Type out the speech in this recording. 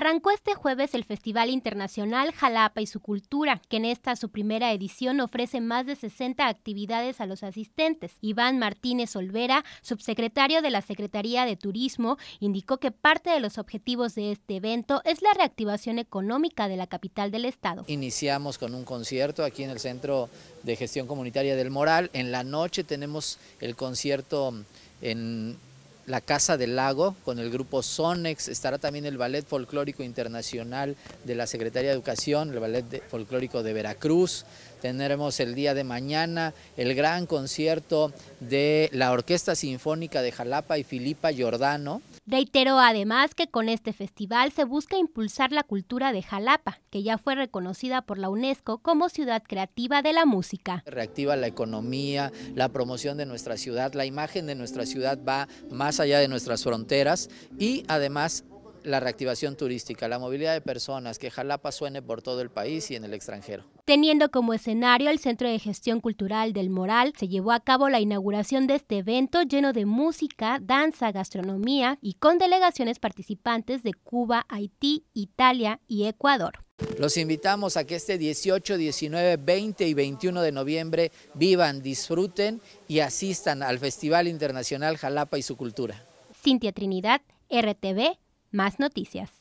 Arrancó este jueves el Festival Internacional Jalapa y su Cultura, que en esta su primera edición ofrece más de 60 actividades a los asistentes. Iván Martínez Olvera, subsecretario de la Secretaría de Turismo, indicó que parte de los objetivos de este evento es la reactivación económica de la capital del estado. Iniciamos con un concierto aquí en el Centro de Gestión Comunitaria del Moral. En la noche tenemos el concierto en la Casa del Lago con el grupo Sonex, estará también el Ballet Folclórico Internacional de la Secretaría de Educación, el Ballet Folclórico de Veracruz, Tendremos el día de mañana el gran concierto de la Orquesta Sinfónica de Jalapa y Filipa Giordano. Reiteró además que con este festival se busca impulsar la cultura de Jalapa, que ya fue reconocida por la UNESCO como ciudad creativa de la música. Reactiva la economía, la promoción de nuestra ciudad, la imagen de nuestra ciudad va más allá de nuestras fronteras y además la reactivación turística, la movilidad de personas, que Jalapa suene por todo el país y en el extranjero. Teniendo como escenario el Centro de Gestión Cultural del Moral, se llevó a cabo la inauguración de este evento lleno de música, danza, gastronomía y con delegaciones participantes de Cuba, Haití, Italia y Ecuador. Los invitamos a que este 18, 19, 20 y 21 de noviembre vivan, disfruten y asistan al Festival Internacional Jalapa y su Cultura. Cintia Trinidad, RTV más noticias.